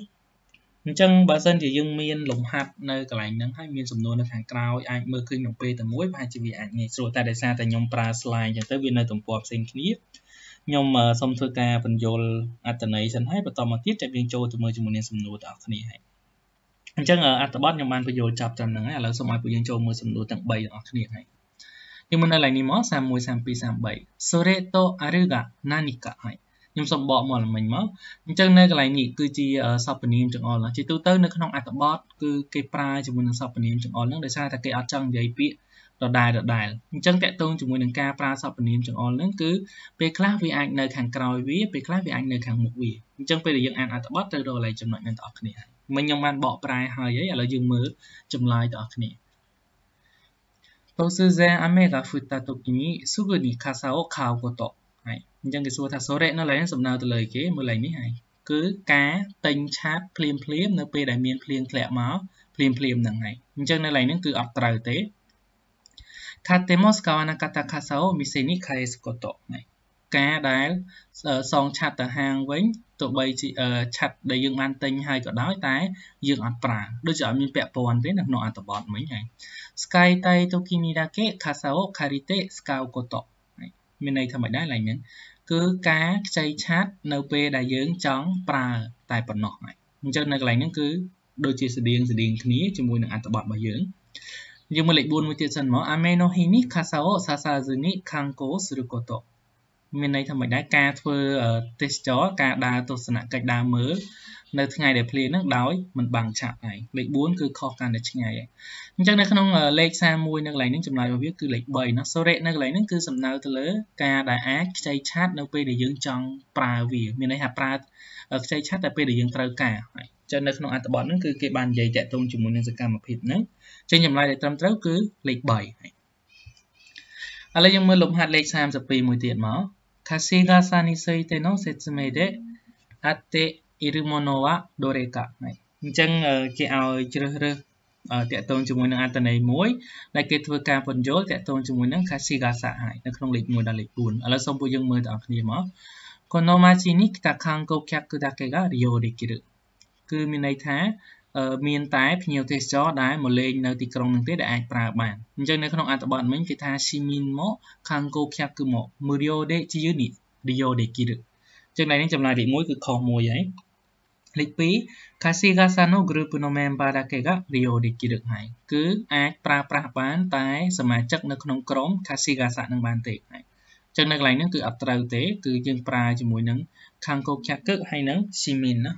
អញ្ចឹងបើសិនជាយើងមាន លំហាត់នៅកន្លែងហ្នឹងហើយមានសំណួរនៅខាងក្រោយអាចមើលឃើញក្នុងពេលតែមួយប្រហែលជាវាអាចងាយស្រួលតែដោយសារតែខ្ញុំប្រើ slide អញ្ចឹងទៅវានៅទំព័រផ្សេងគ្នាខ្ញុំសូមធ្វើការបញ្យលអត្ថន័យសិនហើយបន្តមកទៀតចាំយើងចូលទៅមើលជាមួយនឹងសំណួរទាំងអស់គ្នាហើយអញ្ចឹងអត្ថបទខ្ញុំបានបញ្យល់ចាប់ត្រឹមហ្នឹងហើយឥឡូវសូមឲ្យពួកយើងចូលមើលសំណួរទាំង3ទាំងអស់គ្នាហើយខ្ញុំមើលនៅឡើងនេះមក31 32 33 Soreto aruga nanika ហើយខ្ញុំសូមបកមកល្មិញមកអញ្ចឹងនៅកន្លែងនេះគឺជាសព្វនាមចង្អុលជាទូទៅនៅក្នុងអត្ថបទគឺគេប្រើជាមួយនឹងសព្វនាមចង្អុលហ្នឹងដោយសារតែគេអត់ចង់និយាយពាក្យដដែលដដែលអញ្ចឹងតកតងជាមួយនឹងការប្រើសព្វនាមចង្អុលហ្នឹងគឺពេលខ្លះវាអាចនៅខាងក្រោយវាពេលខ្លះវាអាចនៅខាងមុខវាអញ្ចឹងពេលដែលយើង អានអត្ថបទត្រូវរកកន្លែងចំណុចហ្នឹងទាំងអស់គ្នាហើយមិញខ្ញុំបានបកប្រែហើយហើយឥឡូវយើងមើលចម្លើយទាំងអស់គ្នា突然雨が降った時にすぐに傘を買うこと。はい。អញ្ចឹងគេសួរថា sore នៅឡើយសំដៅទៅលើគេមើលឡើងនេះហើយគឺការទិញឆាតភ្លាមភ្លាមនៅពេលដែលមានភ្លៀងធ្លាក់មកភ្លាមភ្លាមហ្នឹងហើយអញ្ចឹងនៅឡើយហ្នឹងគឺអត់ត្រូវទេថាតេម៉ូស្កាវណាកាតាខាសោមីសេនីខាយសកតោការដែលសងឆាតទៅហាងវិញទោះបីឆាត់ដែលយើងបានទិញហើយក៏ដោយតែយើងអត់ប្រើដូចជាអត់មានពាក់ព័ន្ធទេនៅក្នុងអត្ថបទមិញហើយ Sky Tai Tokimi dake Kasao Karite Skau Koto មានន័យថាមិនដែរឡើយហ្នឹងគឺការខ្ចីឆាត់នៅពេលដែលយើងចង់ប្រើតែប៉ុណ្ណោះហ្នឹងអញ្ចឹងនៅកន្លែងហ្នឹងគឺដូចជាស្តៀងស្តៀងគ្នាជាមួយនឹងអត្ថបទរបស់យើងយើងមើលលេខ4មួយទៀតសិនមក Ameno Hini Kasao Sasazu ni Kanko Suru Koto មានន័យថាមិនដែរការធ្វើទេសចរការដើរទស្សនកិច្ចដើរមើលនៅថ្ងៃដែលភ្លៀងហ្នឹងដោយមិនបាំងឆាប់ហើយលេខ4គឺខុសកាន់តែឆ្ងាយហើយអញ្ចឹងនៅក្នុងលេខ31នៅកន្លែងហ្នឹងចំណាយរបស់វាគឺលេខ3ណាសូរិនៅកន្លែងហ្នឹងគឺសំដៅទៅលើការដែលអាចខ្ចីឆាតនៅពេលដែលយើងចង់ប្រើវា មានន័យថាប្រើខ្ចីឆាតតែពេលដែលយើងត្រូវការហើយចឹងនៅក្នុងអត្ថបទហ្នឹងគឺគេបាននិយាយតាក់ទងជាមួយនឹងសកម្មភាពហ្នឹងចឹងចម្លើយដែលត្រឹមត្រូវគឺលេខ3ហើយឥឡូវយើងមើលលំហាត់លេខ32មួយទៀតមក貸し傘についての説明で、あっているものはどれか。អញ្ចឹងគេឲ្យជ្រើសរើសតាក់ទងជាមួយនឹងអត្តន័យមួយដែលគេធ្វើការពន្យល់តាក់ទងជាមួយនឹង Kashigasa ហើយនៅក្នុងលេខ1ដល់លេខ4ឥឡូវសូមពួកយើងមើលទាំងអស់គ្នាមកこの町に来た観光客だけが利用できるគឺមានន័យថាមានតែភ្ញៀវទេសចរដែលមកលេងនៅទីក្រុងនឹងទេដែលអាចប្រើបានអញ្ចឹងនៅក្នុងអត្ថបទមិញគេថាស៊ីមីនមកខាងគោខ្យាប់គឺមកមូរីយ៉ូដេជីយូនីរីយ៉ូដេគីរអញ្ចឹងនេះចម្លើយលេខ1គឺខុសមួយហើយលេខ2 Kasigasan no group no member だけが利用できるហើយគឺអាចប្រើប្រាស់បាន តែសមាជិកនៅក្នុងក្រុម Kasigasa នឹងបានទេហើយអញ្ចឹងនៅកន្លែងនេះគឺអត់ត្រូវទេ គឺយើងប្រើជាមួយនឹង Kankokyakuk ហើយនឹង Shimin ណា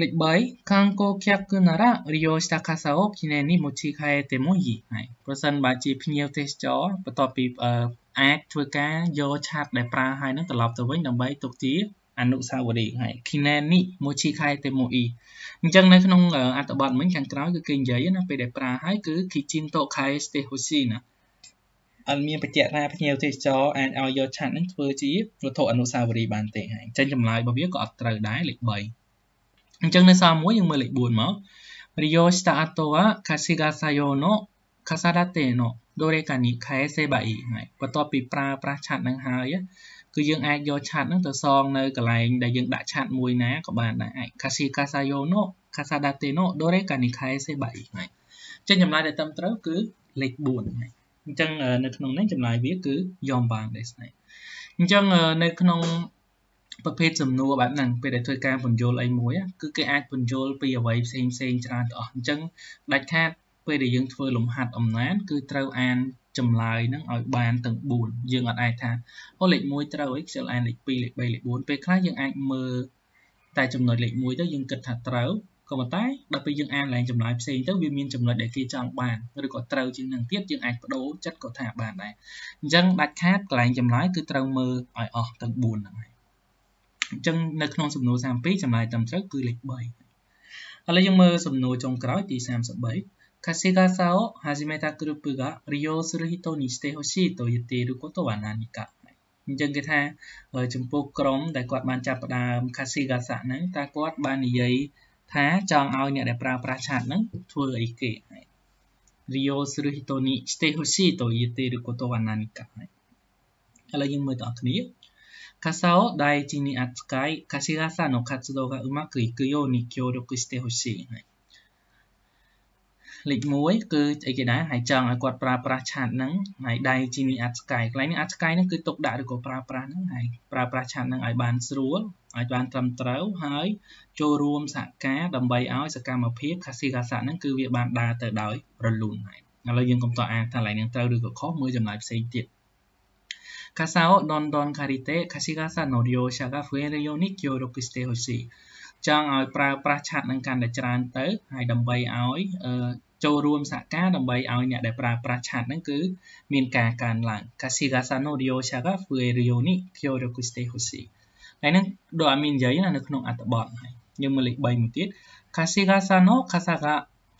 例3観光客なら利用した傘を記念に持ち帰ってもいいはいប្រសិនបើជាភ្ញៀវទេសចរបន្ទាប់ពីអាចធ្វើការយកឆ័ត្រដែលប្រើហើយនឹងត្រឡប់ទៅវិញដើម្បីទុកជាអនុស្សាវរីយ៍ហើយ Kinani Mochikai Temoi អញ្ចឹងនៅក្នុងអត្ថបទមិញខាងក្រោយគឺគេនិយាយណាពេលដែលប្រើហើយគឺ Kichin Tokai Stehoshi ណាអត់មានបញ្ជាក់ថាភ្ញៀវទេសចរអាចឲ្យយកឆ័ត្រនឹងធ្វើជាវត្ថុអនុស្សាវរីយ៍បានទេហើយអញ្ចឹងចម្លើយរបស់វាក៏អត់ត្រូវដែរលេខ3អញ្ចឹងនៅសារ1យើងមើលលេខ4មក Rio sta ato wa kashigasayo no kasadate no dore ka ni kaesebai ហើយបន្ទាប់ពីប្រើប្រាស់ឆាតនឹងហើយគឺយើងអាចយកឆាតនឹងទៅសងនៅកន្លែងដែលយើងដាក់ឆាតមួយណាក៏បានដែរ Kashigasayo no kasadate no dore ka ni kaesebai ហើយចេញចម្លើយដែលត្រឹមត្រូវគឺលេខ4ហើយអញ្ចឹងនៅក្នុងនេះចម្លើយវាគឺយំបាងដែរស្នេហ៍អញ្ចឹងនៅក្នុងប្រភេទសំណួរបែបហ្នឹងពេលដែលធ្វើការពន្យល់អីមួយគឺគេអាចពន្យល់ពីអ្វីផ្សេងផ្សេងច្រើនទាំងអស់អញ្ចឹងដាច់ខាតពេលដែលយើងធ្វើលំហាត់អំណានគឺត្រូវអានចម្លើយហ្នឹងឲ្យបានទាំង4យើងអាចអាចថាអូលេខ1ត្រូវអីខ្ជិលអានលេខ2លេខ3លេខ4ពេលខ្លះយើងអាចមើលតែចំណុចលេខ1ទៅយើងគិតថាត្រូវក៏ប៉ុន្តែដល់ពេលយើងអានឡើងចម្លើយផ្សេងទៅវាមានចំណុចដែលគេចង់បានឬក៏ត្រូវជាងនឹងទៀតយើងអាចបដូរចិត្តក៏ថាបានដែរអញ្ចឹងដាច់ខាតកន្លែងចម្លើយគឺត្រូវមើលឲ្យអស់ទាំង4ហ្នឹងហើយអញ្ចឹងនៅក្នុងសំណួរ32ចម្លើយត្រឹមត្រូវគឺលេខ3ឥឡូវយើងមើលសំណួរចុងក្រោយទី33カセガサを始めたグループが利用する人にしてほしいと言っていることは何かអញ្ចឹងគេថាចំពោះក្រុមដែលគាត់បានចាប់ផ្ដើម Kasigasa ហ្នឹងតើគាត់បាននិយាយថាចង់ឲ្យអ្នកដែលប្រើប្រាស់ឆាតហ្នឹងធ្វើអីគេរីយោする人にしてほしいと言っていることは何かឥឡូវយើងមើលតើគ្នា傘を大事に扱い、貸傘の活動がうまくいくように協力してほしい。はいលេខ1គឺអីគេដែរហើយចង់ឲ្យគាត់ប្រើប្រាស់ឆាតហ្នឹងហើយដៃជីនីអាត់ស្កាយកន្លែងនេះអាត់ស្កាយហ្នឹងគឺទុកដាក់ឬក៏ប្រើប្រាស់ហ្នឹងហើយប្រើប្រាស់ឆាតហ្នឹងឲ្យបានស្រួលឲ្យបានត្រឹមត្រូវហើយ ចូលរួមសហការដើម្បីឲ្យសកម្មភាពខាស៊ីកាសាហ្នឹងគឺវាបានដើរទៅដោយរលូនហើយឥឡូវយើងកុំតអានថាកន្លែងហ្នឹងត្រូវឬក៏ខុសមើលចំណាយផ្សេងទៀត傘をどんどん借りて貸し傘の利用者が増えるように協力してほしいចង់ឲ្យប្រើប្រាស់ឆាតនឹងកាន់តែច្រើនទៅហើយដើម្បីឲ្យចូលរួមសហការដើម្បីឲ្យអ្នកដែលប្រើប្រាស់ឆាតនឹងគឺមានការកើនឡើង貸し傘の利用者が増えるように協力してほしいហើយនឹងដូចអត់មាននិយាយណានៅក្នុងអត្ថបទហើយយើងមកលេខ3មួយទៀត貸し傘の傘が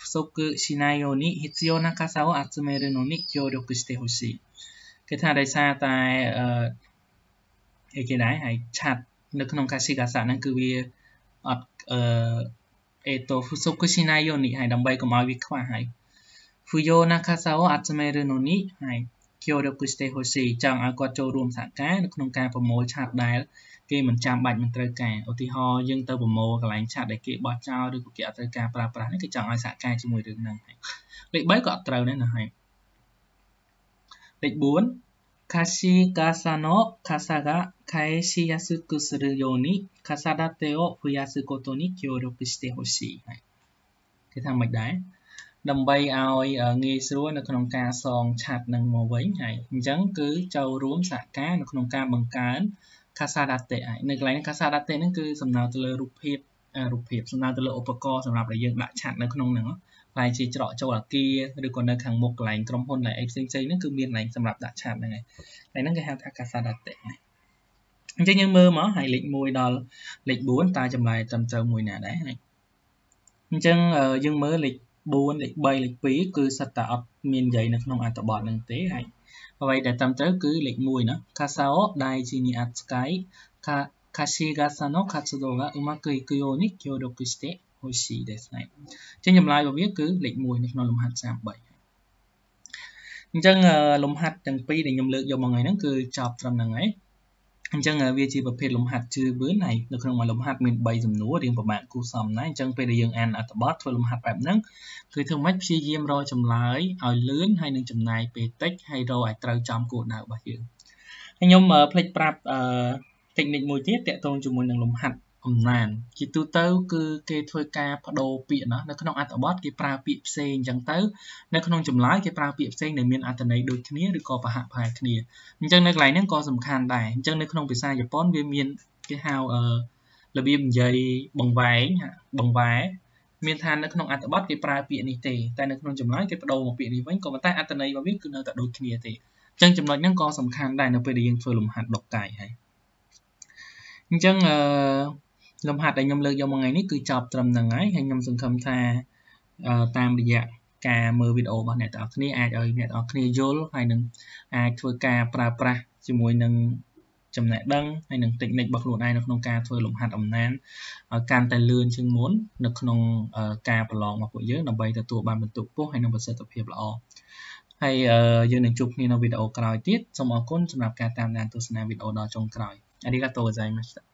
不足しないように必要な傘を集めるのに協力してほしいគេថាដោយសារតែអឺអីគេដែរហើយឆាត់នៅក្នុងកាស៊ីកាសាហ្នឹងគឺវាអត់អឺអេតូហ្វូសុគូស៊ីណាយូនេះហើយដើម្បីកុំឲ្យវាខ្វះហើយហ្វូយ៉ូណាកាសាអូអាត់មេរឺណូនេះហើយគីយូរ៉ូគូស្តេហូស៊ីចង់ឲ្យគាត់ចូលរួមសហការនៅក្នុងការប្រមូលឆាត់ដែលគេមិនចាំបាច់មិនត្រូវការឧទាហរណ៍យើង ទៅប្រមូលកន្លែងឆាត់ដែលគេបោះចោលឬក៏គេអត់ត្រូវការប្រើប្រាស់នេះគឺចង់ឲ្យសហការជាមួយរឿងហ្នឹងលេខ3ក៏អត់ត្រូវដែរណាហើយលេខ4 Kashigasano Kasaga Kaishiyasu suru yoni Kasadate o fuyasu koto ni kyōroku shite hoshii ហើយគេថាមិនដែរដើម្បីឲ្យងាយស្រួលនៅក្នុងការសងឆាត់នឹងមកវិញហើយអញ្ចឹងគឺចូលរួមសហការនៅក្នុងការបង្កើន Kasadate ហើយនៅកន្លែង Kasadate ហ្នឹងគឺសំដៅទៅលើរូបភាពរូបភាពសំដៅទៅលើឧបករណ៍សម្រាប់ដែលយើងដាក់ឆាត់នៅក្នុងហ្នឹងផ្លែជីច្រកចូលអាគារឬក៏នៅខាងមុខកន្លែងក្រុមហ៊ុនឡើយអីផ្សេងៗហ្នឹងគឺមានកន្លែងសម្រាប់ដាក់ឆាតហ្នឹងឯងហើយហ្នឹងគេហៅថាកាសាដាតេអញ្ចឹងយើងមើលមកហើយលេខ1ដល់លេខ4តើចម្លើយត្រឹមត្រូវមួយណាដែរអញ្ចឹងយើងមើលលេខ4លេខ3លេខ2គឺសិតតែអត់មាននិយាយនៅក្នុងអត្ថបទហ្នឹងទេហើយអ្វីដែលត្រឹមត្រូវគឺលេខ1ណា Kasao Daijini Atsukai Kashigasano Katsudo ga umaku ikuyo ni kyodoku shite Hoshi Desnet អញ្ចឹងចម្លើយរបស់វាគឺលេខ1នៅក្នុងលំហាត់33អញ្ចឹងលំហាត់ទាំងពីរដែលខ្ញុំលើកយកមកថ្ងៃហ្នឹងគឺចប់ត្រឹមហ្នឹងហើយអញ្ចឹងវាជាប្រភេទលំហាត់ជឿបឿនហើយនៅក្នុងមួយលំហាត់មាន3សំណួររៀងប្រមាណគូសមណាអញ្ចឹងពេលដែលយើងអានអត្ថបទធ្វើលំហាត់បែបហ្នឹងគឺធ្វើម៉េចព្យាយាមរកចម្លើយឲ្យលឿនហើយនឹងចំណាយពេលតិចហើយរកឲ្យត្រូវចំគោលដៅរបស់យើងខ្ញុំផ្លេចប្រាប់អឺតិចនិចមួយទៀតតកតងជាមួយនឹងលំហាត់អំណានជាទូទៅ គឺគេធ្វើការបដូរពាក្យណានៅក្នុងអត្ថបទគេប្រើពាក្យផ្សេងអញ្ចឹងទៅ នៅក្នុងចម្លើយគេប្រើពាក្យផ្សេងដែលមានអត្ថន័យដូចគ្នាឬក៏ប្រហាក់ប្រហែលគ្នាអញ្ចឹងនៅកន្លែងហ្នឹងក៏សំខាន់ដែរអញ្ចឹងនៅក្នុងភាសាជប៉ុនវាមានគេហៅអឺរបៀបនិយាយបង្វែងបង្វែរមានថានៅក្នុងអត្ថបទគេប្រើពាក្យនេះទេតែនៅក្នុងចម្លើយគេបដូរមកពាក្យនេះវិញក៏ប៉ុន្តែអត្ថន័យរបស់វាគឺនៅតែដូចគ្នាទេអញ្ចឹងចំណុចហ្នឹងក៏សំខាន់ដែរនៅពេលដែលយើងធ្វើលំហាត់ដុកកាយហើយអញ្ចឹងអឺលំហាត់ដែលខ្ញុំលើកយកមកថ្ងៃនេះគឺចប់ត្រឹមហ្នឹងហើយហើយខ្ញុំសង្ឃឹមថាតាមរយៈការមើលវីដេអូរបស់អ្នកទាំងអស់គ្នាអាចឲ្យអ្នកទាំងអស់គ្នាយល់ហើយនឹងអាចធ្វើការប្រើប្រាស់ជាមួយនឹងចំណេះដឹងហើយនឹងតិចនិចរបស់ខ្លួនឯងនៅក្នុងការធ្វើលំហាត់អំណានឲ្យកាន់តែលឿនជាងមុននៅក្នុងការប្រឡងរបស់ពួកយើងដើម្បីទទួលបានបន្ទុកពោះហើយនឹងប្រសិទ្ធភាពល្អហើយយើងនឹងជួបគ្នានៅវីដេអូក្រោយទៀតសូមអរគុណសម្រាប់ការតាមដានទស្សនាវីដេអូដល់ចុងក្រោយអារីកាតូហ្កូហ្សាយម៉ាស្តា